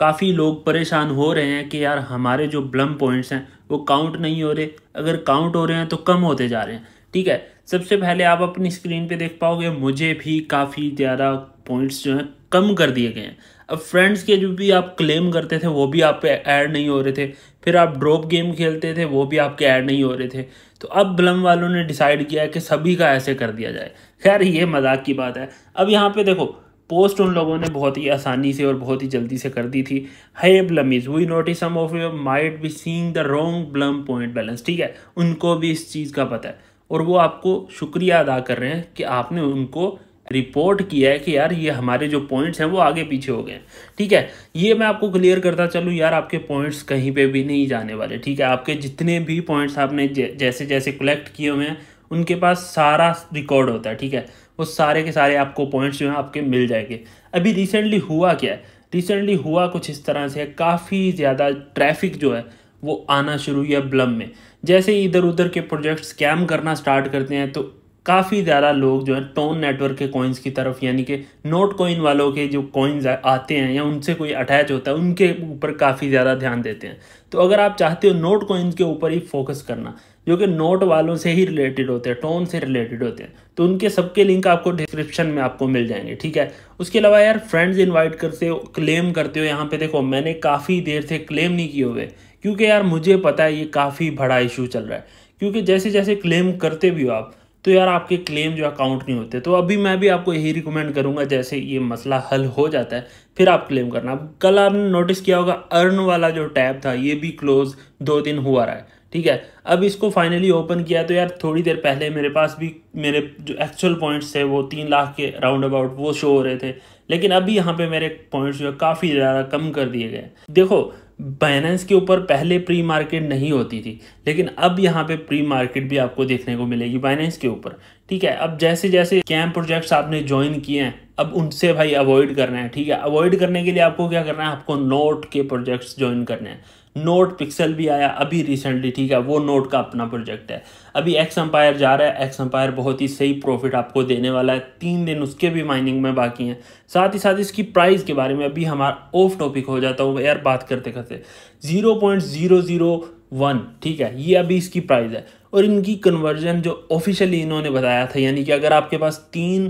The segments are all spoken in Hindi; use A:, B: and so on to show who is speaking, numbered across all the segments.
A: काफ़ी लोग परेशान हो रहे हैं कि यार हमारे जो ब्लम पॉइंट्स हैं वो काउंट नहीं हो रहे अगर काउंट हो रहे हैं तो कम होते जा रहे हैं ठीक है सबसे पहले आप अपनी स्क्रीन पे देख पाओगे मुझे भी काफ़ी ज़्यादा पॉइंट्स जो हैं कम कर दिए गए हैं अब फ्रेंड्स के जो भी आप क्लेम करते थे वो भी आप ऐड नहीं हो रहे थे फिर आप ड्रॉप गेम खेलते थे वो भी आपके ऐड नहीं हो रहे थे तो अब ब्लम वालों ने डिसाइड किया है कि सभी का ऐसे कर दिया जाए खैर ये मजाक की बात है अब यहाँ पर देखो पोस्ट उन लोगों ने बहुत ही आसानी से और बहुत ही जल्दी से कर दी थी hey Blummies we notice some of you might be seeing the wrong Blum point balance ठीक है उनको भी इस चीज़ का पता है और वो आपको शुक्रिया अदा कर रहे हैं कि आपने उनको रिपोर्ट किया है कि यार ये हमारे जो पॉइंट्स हैं वो आगे पीछे हो गए हैं ठीक है ये मैं आपको क्लियर करता चलूँ यार आपके पॉइंट्स कहीं पे भी नहीं जाने वाले ठीक है आपके जितने भी पॉइंट्स आपने जैसे जैसे कलेक्ट किए हुए हैं उनके पास सारा रिकॉर्ड होता है ठीक है वो सारे के सारे आपको पॉइंट्स जो हैं आपके मिल जाएंगे अभी रिसेंटली हुआ क्या है रिसेंटली हुआ कुछ इस तरह से काफ़ी ज़्यादा ट्रैफिक जो है वो आना शुरू हुआ ब्लम में जैसे इधर उधर के प्रोजेक्ट्स स्कैम करना स्टार्ट करते हैं तो काफ़ी ज़्यादा लोग जो है टोन नेटवर्क के कॉइन्स की तरफ यानी कि नोट कॉइन वालों के जो कॉइन्स आते हैं या उनसे कोई अटैच होता है उनके ऊपर काफ़ी ज़्यादा ध्यान देते हैं तो अगर आप चाहते हो नोट कॉइन्स के ऊपर ही फोकस करना जो कि नोट वालों से ही रिलेटेड होते हैं टोन से रिलेटेड होते हैं तो उनके सबके लिंक आपको डिस्क्रिप्शन में आपको मिल जाएंगे ठीक है उसके अलावा यार फ्रेंड्स इन्वाइट करते हो क्लेम करते हो यहाँ पे देखो मैंने काफ़ी देर से क्लेम नहीं किए हुए क्योंकि यार मुझे पता है ये काफ़ी बड़ा इशू चल रहा है क्योंकि जैसे जैसे क्लेम करते भी हो आप तो यार आपके क्लेम जो अकाउंट नहीं होते तो अभी मैं भी आपको यही रिकमेंड करूंगा जैसे ये मसला हल हो जाता है फिर आप क्लेम करना अब कल आपने नोटिस किया होगा अर्न वाला जो टैब था ये भी क्लोज दो दिन हुआ रहा है ठीक है अब इसको फाइनली ओपन किया तो यार थोड़ी देर पहले मेरे पास भी मेरे जो एक्चुअल पॉइंट्स थे वो तीन लाख के राउंड अबाउट वो शो हो रहे थे लेकिन अभी यहाँ पे मेरे पॉइंट्स जो है काफ़ी ज़्यादा कम कर दिए गए देखो बाइनेंस के ऊपर पहले प्री मार्केट नहीं होती थी लेकिन अब यहाँ पे प्री मार्केट भी आपको देखने को मिलेगी बाइनेंस के ऊपर ठीक है अब जैसे जैसे कैम प्रोजेक्ट्स आपने ज्वाइन किए हैं अब उनसे भाई अवॉइड करना है ठीक है अवॉइड करने के लिए आपको क्या करना है आपको नोट के प्रोजेक्ट्स ज्वाइन करने हैं नोट पिक्सल भी आया अभी रिसेंटली ठीक है वो नोट का अपना प्रोजेक्ट है अभी एक्स एम्पायर जा रहा है एक्स एम्पायर बहुत ही सही प्रॉफिट आपको देने वाला है तीन दिन उसके भी माइनिंग में बाकी हैं साथ ही साथ इसकी प्राइस के बारे में अभी हमारा ऑफ टॉपिक हो जाता हूँ यार बात करते करते zero point zero zero one ठीक है ये अभी इसकी प्राइस है और इनकी कन्वर्जन जो ऑफिशियली इन्होंने बताया था यानी कि अगर आपके पास तीन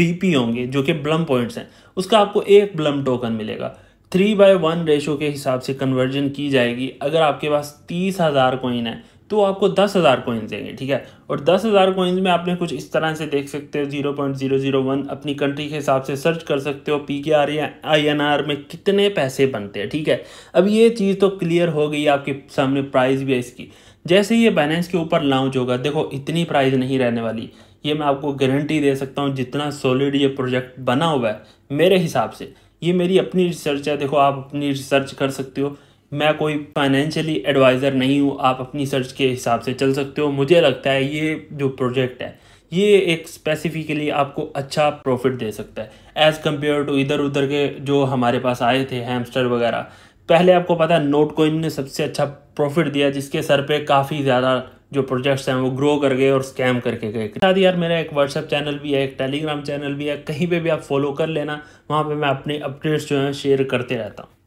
A: बीपी होंगे जो कि ब्लम पॉइंट्स हैं उसका आपको एक ब्लम टोकन मिलेगा थ्री बाय वन रेशो के हिसाब से कन्वर्जन की जाएगी अगर आपके पास तीस हज़ार कोइन है तो आपको दस हज़ार कोइंस देंगे ठीक है और दस हज़ार कोइंस में आपने कुछ इस तरह से देख सकते हो zero point zero zero one अपनी कंट्री के हिसाब से सर्च कर सकते हो पी के आर या आई एन आर में कितने पैसे बनते हैं ठीक है अब ये चीज़ तो क्लियर हो गई आपके सामने प्राइस भी है इसकी जैसे ये बैलेंस के ऊपर लॉन्च होगा देखो इतनी प्राइज नहीं रहने वाली ये मैं आपको गारंटी दे सकता हूँ जितना सॉलिड ये प्रोजेक्ट बना हुआ है मेरे हिसाब से ये मेरी अपनी रिसर्च है देखो आप अपनी रिसर्च कर सकते हो मैं कोई फाइनेंशियली एडवाइज़र नहीं हूँ आप अपनी सर्च के हिसाब से चल सकते हो मुझे लगता है ये जो प्रोजेक्ट है ये एक स्पेसिफिकली आपको अच्छा प्रॉफिट दे सकता है एज़ कम्पेयर टू इधर उधर के जो हमारे पास आए थे हैमस्टर वगैरह पहले आपको पता है नोट कोइन ने सबसे अच्छा प्रॉफिट दिया जिसके सर पे काफ़ी ज़्यादा जो प्रोजेक्ट्स हैं वो ग्रो कर गए और स्कैम करके गए साथ यार मेरा एक व्हाट्सअप चैनल भी है एक टेलीग्राम चैनल भी है कहीं पे भी आप फॉलो कर लेना वहाँ पे मैं अपने अपडेट्स जो हैं शेयर करते रहता हूँ